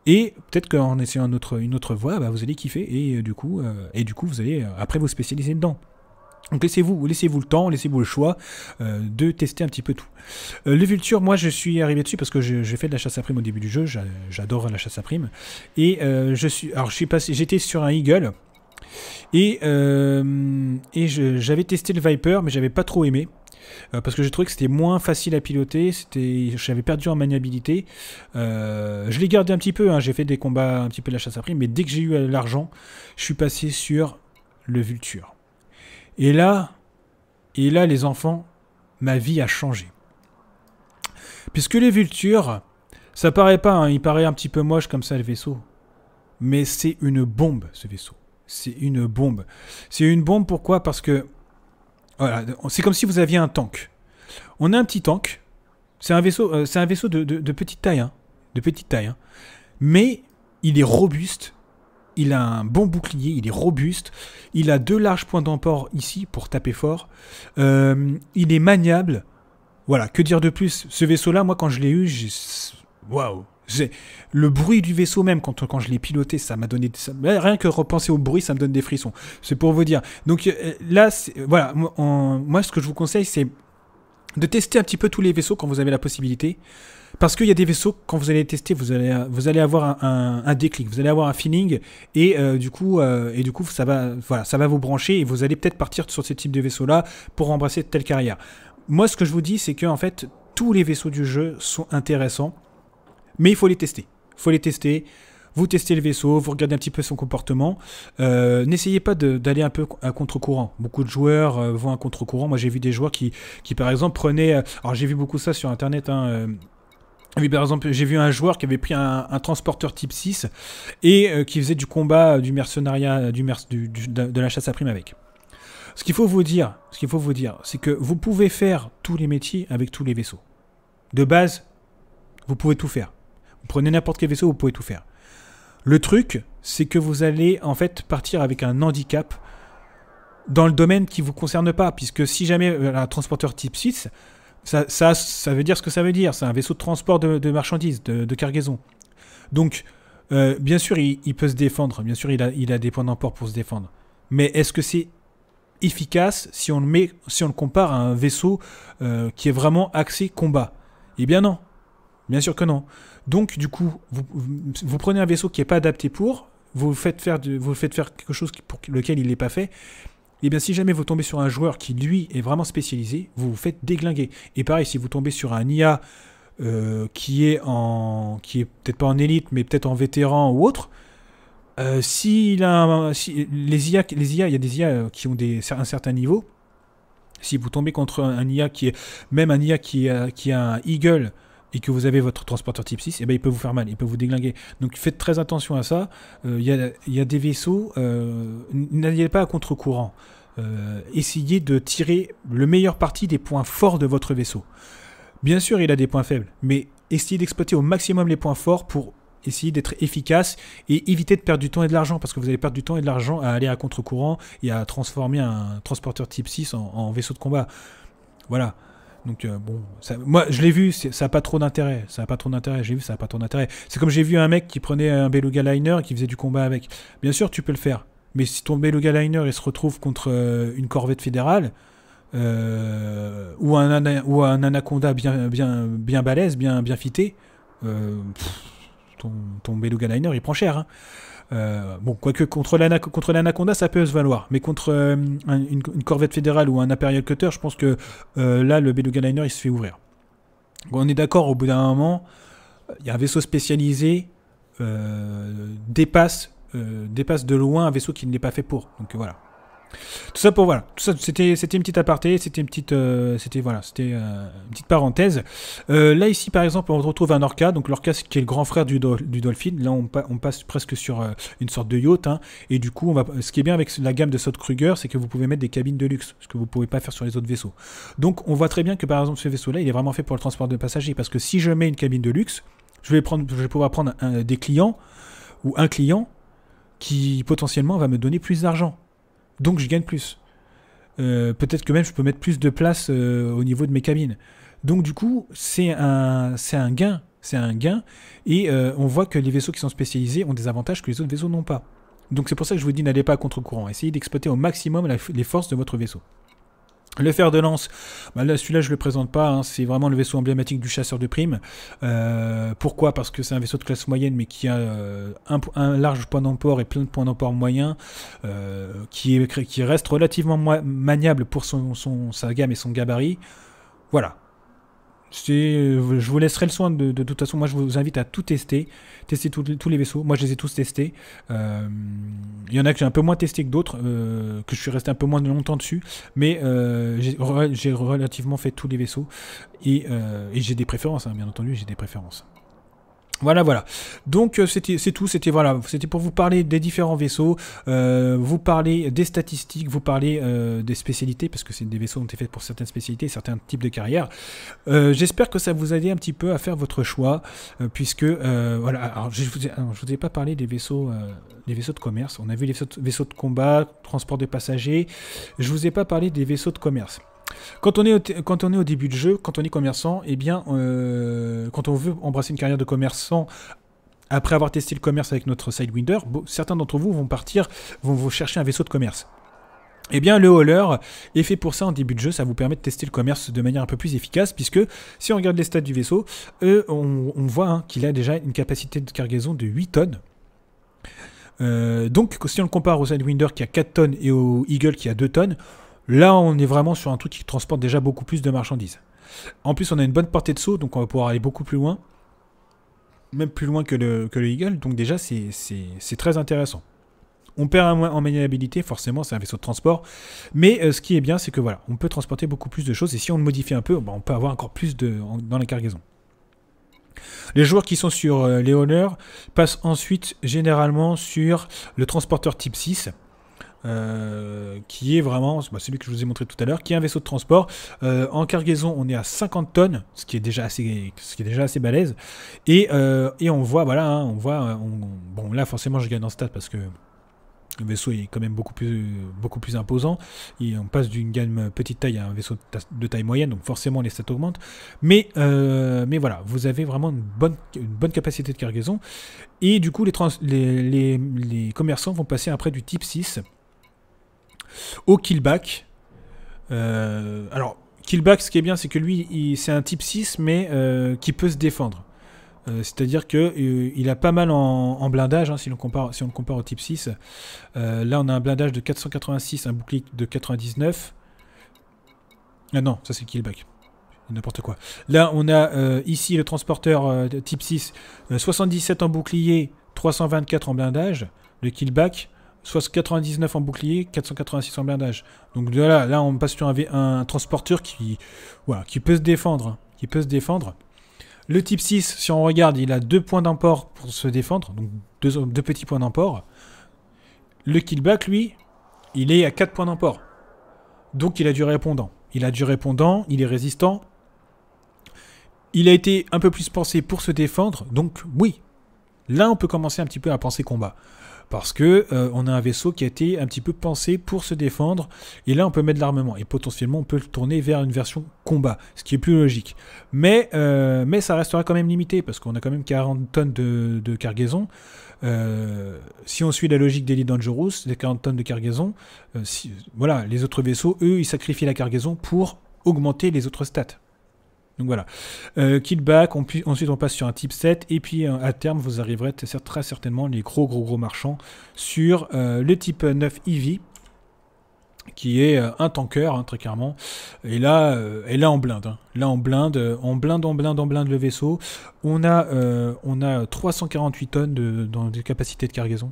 Et peut-être qu'en essayant une autre, une autre voie, bah, vous allez kiffer, et, euh, du coup, euh, et du coup, vous allez euh, après vous spécialiser dedans. Donc laissez-vous laissez le temps, laissez-vous le choix de tester un petit peu tout. le Vulture, moi je suis arrivé dessus parce que j'ai fait de la chasse à prime au début du jeu, j'adore la chasse à prime. Et je suis. Alors J'étais sur un Eagle. Et, euh, j'avais testé le Viper, mais j'avais pas trop aimé. Euh, parce que j'ai trouvé que c'était moins facile à piloter, j'avais perdu en maniabilité. Euh, je l'ai gardé un petit peu, hein, j'ai fait des combats un petit peu de la chasse à prix, mais dès que j'ai eu l'argent, je suis passé sur le Vulture. Et là, et là les enfants, ma vie a changé. Puisque les Vultures, ça paraît pas, hein, il paraît un petit peu moche comme ça le vaisseau, mais c'est une bombe ce vaisseau. C'est une bombe. C'est une bombe pourquoi Parce que voilà, c'est comme si vous aviez un tank. On a un petit tank. C'est un vaisseau, euh, un vaisseau de, petite taille, de petite taille. Hein. Hein. Mais il est robuste. Il a un bon bouclier, il est robuste. Il a deux larges points d'emport ici pour taper fort. Euh, il est maniable. Voilà, que dire de plus Ce vaisseau-là, moi, quand je l'ai eu, j'ai... Waouh le bruit du vaisseau même quand, quand je l'ai piloté, ça m'a donné rien que repenser au bruit, ça me donne des frissons. C'est pour vous dire. Donc euh, euh, là, euh, voilà, moi ce que je vous conseille, c'est de tester un petit peu tous les vaisseaux quand vous avez la possibilité. Parce qu'il y a des vaisseaux, quand vous allez les tester, vous allez, vous allez avoir un, un, déclic, vous allez avoir un feeling, et, du, coup, et du coup, ça va, voilà, ça va vous brancher, et vous allez peut-être partir sur ce type de vaisseau-là pour embrasser telle carrière. Moi, ce que je vous dis, c'est que en fait, tous les vaisseaux du jeu sont intéressants. Mais il faut les tester. Il faut les tester. Vous testez le vaisseau, vous regardez un petit peu son comportement. Euh, n'essayez pas d'aller un peu à contre-courant. Beaucoup de joueurs euh, vont à contre-courant. Moi, j'ai vu des joueurs qui, qui par exemple, prenaient. Euh, alors, j'ai vu beaucoup ça sur Internet. Hein, par exemple, j'ai vu un joueur qui avait pris un, transporteur type 6 et qui faisait du combat, du mercenariat, du de la chasse à prime avec. Ce qu'il faut vous dire, ce qu'il faut vous dire, c'est que vous pouvez faire tous les métiers avec tous les vaisseaux. De base, vous pouvez tout faire. Prenez n'importe quel vaisseau, vous pouvez tout faire. Le truc, c'est que vous allez en fait partir avec un handicap dans le domaine qui vous concerne pas, puisque si jamais euh, un transporteur type 6, ça, ça, veut dire ce que ça veut dire. C'est un vaisseau de transport de, marchandises, de, cargaison. Donc, euh, bien sûr, il, peut se défendre. Bien sûr, il a, il a des points d'emport pour se défendre. Mais est-ce que c'est efficace si on le met, si on le compare à un vaisseau euh, qui est vraiment axé combat Eh bien non. Bien sûr que non. Donc, du coup, vous, vous prenez un vaisseau qui n'est pas adapté pour, vous faites faire, vous faites faire quelque chose pour lequel il n'est pas fait. Et eh bien, si jamais vous tombez sur un joueur qui, lui, est vraiment spécialisé, vous vous faites déglinguer. Et pareil, si vous tombez sur un IA euh, qui est en, qui est peut-être pas en élite, mais peut-être en vétéran ou autre, euh, si, il a les IA, les IA, il y a des IA euh, qui ont des, un certain niveau. Si vous tombez contre un, IA qui est même un IA qui, qui a un Eagle et que vous avez votre transporteur type 6, eh ben, il peut vous faire mal, il peut vous déglinguer. Donc faites très attention à ça. Euh, il y, a, des vaisseaux, euh, n'allez pas à contre-courant. Euh, essayez de tirer le meilleur parti des points forts de votre vaisseau. Bien sûr, il a des points faibles, mais essayez d'exploiter au maximum les points forts pour essayer d'être efficace et éviter de perdre du temps et de l'argent parce que vous allez perdre du temps et de l'argent à aller à contre-courant et à transformer un transporteur type 6 en, en vaisseau de combat. Voilà. Donc euh, bon, moi je l'ai vu, ça n'a pas trop d'intérêt. Ça a pas trop d'intérêt, j'ai vu, ça pas trop d'intérêt. C'est comme j'ai vu un mec qui prenait un Beluga Liner et qui faisait du combat avec. Bien sûr, tu peux le faire. Mais si ton Beluga Liner il se retrouve contre euh, une corvette fédérale, euh, ou, un, ou un anaconda bien, bien, bien balèze, bien, bien fité, ton, Beluga Liner il prend cher. Hein. Euh, bon, quoique contre l'Anaconda, ça peut se valoir. Mais contre euh, une, Corvette fédérale ou un Imperial Cutter, je pense que euh, là, le Beluga Liner, il se fait ouvrir. On est d'accord, au bout d'un moment, il y a un vaisseau spécialisé dépasse, dépasse de loin un vaisseau qui ne l'est pas fait pour. Donc voilà. Tout ça pour voilà, c'était c'était une petite aparté, c'était une petite euh, c'était voilà, c'était euh, une petite parenthèse. Euh, là ici par exemple, on retrouve un orca, donc l'orca qui est le grand frère du, dolphin. Là on, on, passe presque sur une sorte de yacht hein. et du coup, on va ce qui est bien avec la gamme de saut Kruger, c'est que vous pouvez mettre des cabines de luxe, ce que vous pouvez pas faire sur les autres vaisseaux. Donc on voit très bien que par exemple ce vaisseau là, il est vraiment fait pour le transport de passagers parce que si je mets une cabine de luxe, je vais prendre je pouvoir prendre des clients ou un client qui potentiellement va me donner plus d'argent donc je gagne plus. Euh, peut-être que même je peux mettre plus de place euh, au niveau de mes cabines. Donc du coup, c'est un, un gain. C'est un gain. Et euh, on voit que les vaisseaux qui sont spécialisés ont des avantages que les autres vaisseaux n'ont pas. Donc c'est pour ça que je vous dis n'allez pas contre-courant. Essayez d'exploiter au maximum les forces de votre vaisseau. Le fer de lance, bah celui-là je le présente pas, hein. c'est vraiment le vaisseau emblématique du chasseur de primes. Euh, pourquoi Parce que c'est un vaisseau de classe moyenne mais qui a euh, un, un, large point d'emport et plein de points d'emport moyens, euh, qui, est, qui reste relativement maniable pour son, son, sa gamme et son gabarit. Voilà, euh, je vous laisserai le soin de, toute façon. Moi, je vous invite à tout tester, tester tous les vaisseaux. Moi, je les ai tous testés. Euh, il y en a que j'ai un peu moins testé que d'autres, euh, que je suis resté un peu moins longtemps dessus, mais j'ai relativement fait tous les vaisseaux et, et j'ai des préférences, hein, bien entendu, j'ai des préférences. Voilà, voilà. Donc euh, c'était, c'est tout. C'était voilà, pour vous parler des différents vaisseaux, euh, vous parler des statistiques, vous parler euh, des spécialités parce que c'est des vaisseaux ont été faits pour certaines spécialités, certains types de carrières. j'espère que ça vous a aidé un petit peu à faire votre choix, puisque voilà. Alors je vous hein, vous ai pas parlé des vaisseaux, des vaisseaux de commerce. On a vu les vaisseaux de, combat, transport de passagers. Je vous ai pas parlé des vaisseaux de commerce. Quand on, est au quand on est au début de jeu, quand on est commerçant, et eh bien, euh, quand on veut embrasser une carrière de commerçant après avoir testé le commerce avec notre Sidewinder, certains d'entre vous vont partir, vont vous chercher un vaisseau de commerce. Et eh bien, le hauler est fait pour ça en début de jeu. Ça vous permet de tester le commerce de manière un peu plus efficace, puisque si on regarde les stats du vaisseau, on, voit hein, qu'il a déjà une capacité de cargaison de 8 tonnes. Euh, donc, si on le compare au Sidewinder qui a 4 tonnes et au Eagle qui a 2 tonnes, Là, on est vraiment sur un truc qui transporte déjà beaucoup plus de marchandises. En plus, on a une bonne portée de saut, donc on va pouvoir aller beaucoup plus loin. Même plus loin que le, Eagle, donc déjà, c'est très intéressant. On perd un en maniabilité, forcément, c'est un vaisseau de transport. Mais euh, ce qui est bien, c'est que voilà, on peut transporter beaucoup plus de choses. Et si on le modifie un peu, on peut avoir encore plus de, dans la cargaison. Les joueurs qui sont sur euh, les honneurs passent ensuite généralement sur le transporteur type 6. Euh, qui est vraiment celui bah, que je vous ai montré tout à l'heure, qui est un vaisseau de transport. Euh, en cargaison, on est à 50 tonnes, ce qui est déjà assez, ce qui est déjà assez balèze. Et, euh, et on voit, voilà, hein, on voit, bon là forcément je gagne en stats parce que le vaisseau est quand même beaucoup plus, beaucoup plus imposant. Et on passe d'une gamme petite taille à un vaisseau de taille moyenne, donc forcément les stats augmentent. Mais, mais voilà, vous avez vraiment une bonne, bonne capacité de cargaison. Et du coup, les, les commerçants vont passer après du type 6 au Killback. Euh, alors, Killback, ce qui est bien, c'est que lui, c'est un type 6, mais euh, qui peut se défendre. Euh, c'est-à-dire qu'il il a pas mal en, blindage, hein, si, on compare, si on le compare au type 6. là, on a un blindage de 486, un bouclier de 99. Ah non, ça c'est Killback. N'importe quoi. Là, on a ici le transporteur type 6, 77 en bouclier, 324 en blindage. Le Killback, 99 en bouclier, 486 en blindage. Donc là, là on passe sur un, un transporteur qui, voilà, qui peut se défendre. qui peut se défendre. Le type 6, si on regarde, il a deux points d'emport pour se défendre, donc deux, petits points d'emport. Le killback, lui, il est à 4 points d'emport. Donc il a du répondant. Il a du répondant, il est résistant. Il a été un peu plus pensé pour se défendre, donc oui. Là, on peut commencer un petit peu à penser combat parce que euh, on a un vaisseau qui a été un petit peu pensé pour se défendre et là on peut mettre de l'armement et potentiellement on peut le tourner vers une version combat, ce qui est plus logique. Mais, euh, ça restera quand même limité parce qu'on a quand même 40 tonnes de, cargaison. Euh, si on suit la logique d'Eli Dangerous, les 40 tonnes de cargaison, voilà, les autres vaisseaux, eux, ils sacrifient la cargaison pour augmenter les autres stats. Donc voilà. Euh, killback, ensuite on passe sur un type 7, et puis euh, à terme, vous arriverez très certainement, les gros gros gros marchands, sur euh, le type 9 euh, Eevee, qui est un tanker, hein, très clairement. Et là, et là en blinde. en hein. Là en blinde, en blinde, en blinde, en blinde le vaisseau. On a, on a 348 tonnes de, dans capacités de cargaison.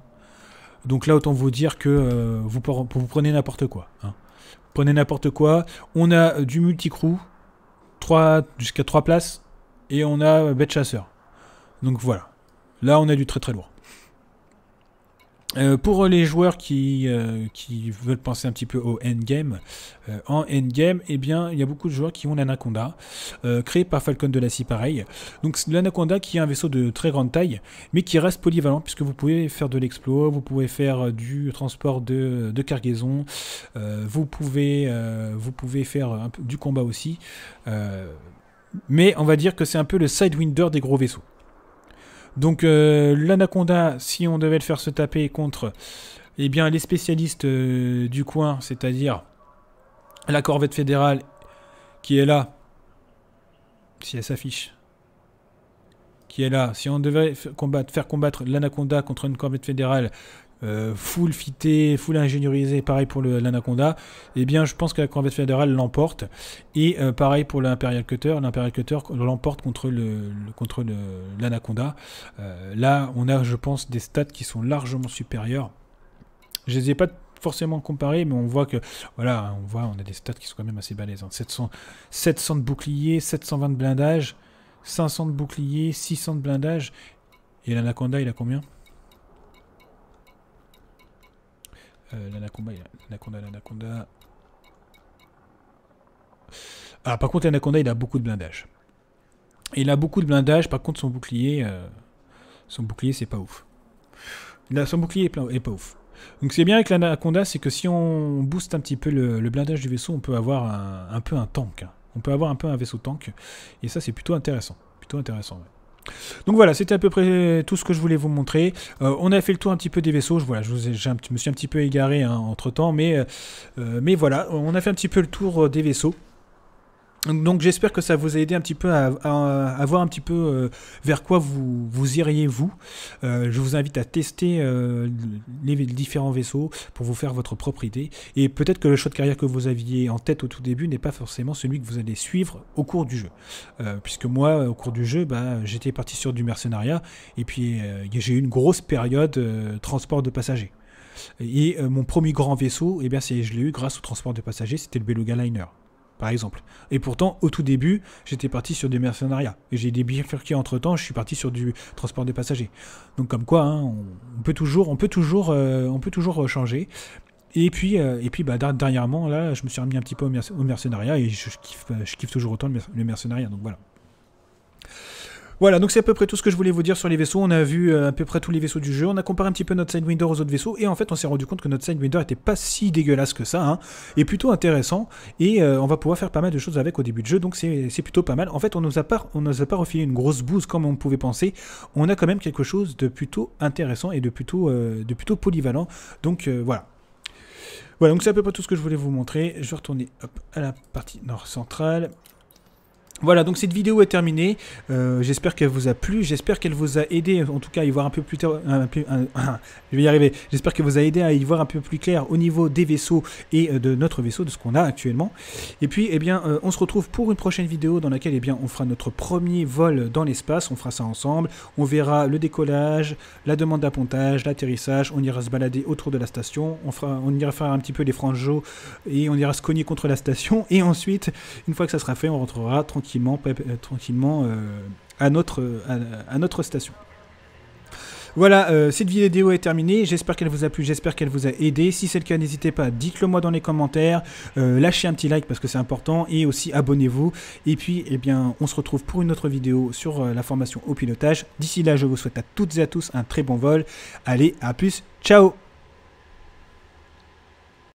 Donc là, autant vous dire que vous, prenez n'importe quoi. Hein. Prenez n'importe quoi. On a du multicrew 3, jusqu'à 3 places. Et on a Bête Chasseur. Donc voilà. Là, on a du très très lourd. Euh, pour les joueurs qui, euh, qui veulent penser un petit peu au endgame, euh, en endgame, eh bien, il y a beaucoup de joueurs qui ont l'anaconda, créé par Falcon de la Scie, pareil. Donc l'anaconda qui est un vaisseau de très grande taille, mais qui reste polyvalent, puisque vous pouvez faire de l'explo, vous pouvez faire du transport de, cargaison, vous, pouvez, vous pouvez faire du combat aussi. mais on va dire que c'est un peu le sidewinder des gros vaisseaux. Donc euh, l'anaconda, si on devait le faire se taper contre eh bien, les spécialistes euh, du coin, c'est-à-dire la corvette fédérale qui est là, si elle s'affiche, qui est là, si on devait combattre, faire combattre l'anaconda contre une corvette fédérale euh, full fité, full ingénierisé, pareil pour l'Anaconda, Et eh bien je pense que la corvette fédérale l'emporte. Et euh, pareil pour l'Imperial Cutter, l'Imperial Cutter l'emporte contre l'Anaconda. Le, contre l'Anaconda. Euh, là, on a, je pense, des stats qui sont largement supérieurs. Je ne les ai pas forcément comparés, mais on voit que voilà, on voit, on a des stats qui sont quand même assez balaisantes. 700, 700 de boucliers, 720 de blindage, 500 de boucliers, 600 de blindage. Et l'Anaconda, il a combien Euh, l'anaconda, l'anaconda, l'anaconda. Ah, par contre, l'anaconda, il a beaucoup de blindage. Il a beaucoup de blindage, par contre, son bouclier, euh, son bouclier, c'est pas ouf. son bouclier est, pas ouf. Donc, c'est bien avec l'anaconda, c'est que si on booste un petit peu le, blindage du vaisseau, on peut avoir un, peu un tank. On peut avoir un peu un vaisseau tank. Et ça, c'est plutôt intéressant. Plutôt intéressant, donc voilà, c'était à peu près tout ce que je voulais vous montrer. Euh, on a fait le tour un petit peu des vaisseaux. Je, voilà, je, vous ai, me suis un petit peu égaré hein, entre temps, mais, euh, euh, mais voilà, on a fait un petit peu le tour des vaisseaux. Donc j'espère que ça vous a aidé un petit peu à, à, voir un petit peu euh, vers quoi vous, vous iriez vous. Euh, je vous invite à tester euh, les, différents vaisseaux pour vous faire votre propre idée. Et peut-être que le choix de carrière que vous aviez en tête au tout début n'est pas forcément celui que vous allez suivre au cours du jeu. puisque moi, au cours du jeu, bah, j'étais parti sur du mercenariat et puis j'ai eu une grosse période transport de passagers. Et mon premier grand vaisseau, eh bien, je l'ai eu grâce au transport de passagers, c'était le Beluga Liner par exemple. Et pourtant, au tout début, j'étais parti sur des mercenariats. Et j'ai des qui, entre temps, je suis parti sur du transport des passagers. Donc comme quoi, hein, on, peut toujours, on peut toujours, euh, on peut toujours euh, changer. Et puis, euh, et puis bah, dernièrement, là, je me suis remis un petit peu au, mercenariat et je, kiffe, je kiffe toujours autant le, le mercenariat. Donc voilà. Voilà, donc c'est à peu près tout ce que je voulais vous dire sur les vaisseaux. On a vu euh, à peu près tous les vaisseaux du jeu. On a comparé un petit peu notre Sidewinder aux autres vaisseaux. Et en fait, on s'est rendu compte que notre Sidewinder était pas si dégueulasse que ça. Hein, et plutôt intéressant. Et euh, on va pouvoir faire pas mal de choses avec au début de jeu. Donc c'est plutôt pas mal. En fait, on nous a pas, on nous a pas refilé une grosse bouse comme on pouvait penser. On a quand même quelque chose de plutôt intéressant et de plutôt, euh, de plutôt polyvalent. Donc voilà. Voilà, donc c'est à peu près tout ce que je voulais vous montrer. Je vais retourner à la partie nord centrale. Voilà, donc cette vidéo est terminée. Euh, j'espère qu'elle vous a plu, j'espère qu'elle vous a aidé, en tout cas, à y voir un peu plus tard. je y arriver. J'espère que vous a aidé à y voir un peu plus clair au niveau des vaisseaux et euh, de notre vaisseau, de ce qu'on a actuellement. Et puis, eh bien, euh, on se retrouve pour une prochaine vidéo dans laquelle, eh bien, on fera notre premier vol dans l'espace. On fera ça ensemble. On verra le décollage, la demande d'appontage, l'atterrissage. On ira se balader autour de la station. On, fera, on ira faire un petit peu les frangeaux et on ira se cogner contre la station. Et ensuite, une fois que ça sera fait, on rentrera tranquille tranquillement, euh, euh, à, notre, euh, à, notre station. Voilà, cette vidéo est terminée. J'espère qu'elle vous a plu, j'espère qu'elle vous a aidé. Si c'est le cas, n'hésitez pas, dites-le moi dans les commentaires. lâchez un petit like parce que c'est important et aussi abonnez-vous. Et puis, et eh bien, on se retrouve pour une autre vidéo sur la formation au pilotage. D'ici là, je vous souhaite à toutes et à tous un très bon vol. Allez, à plus, ciao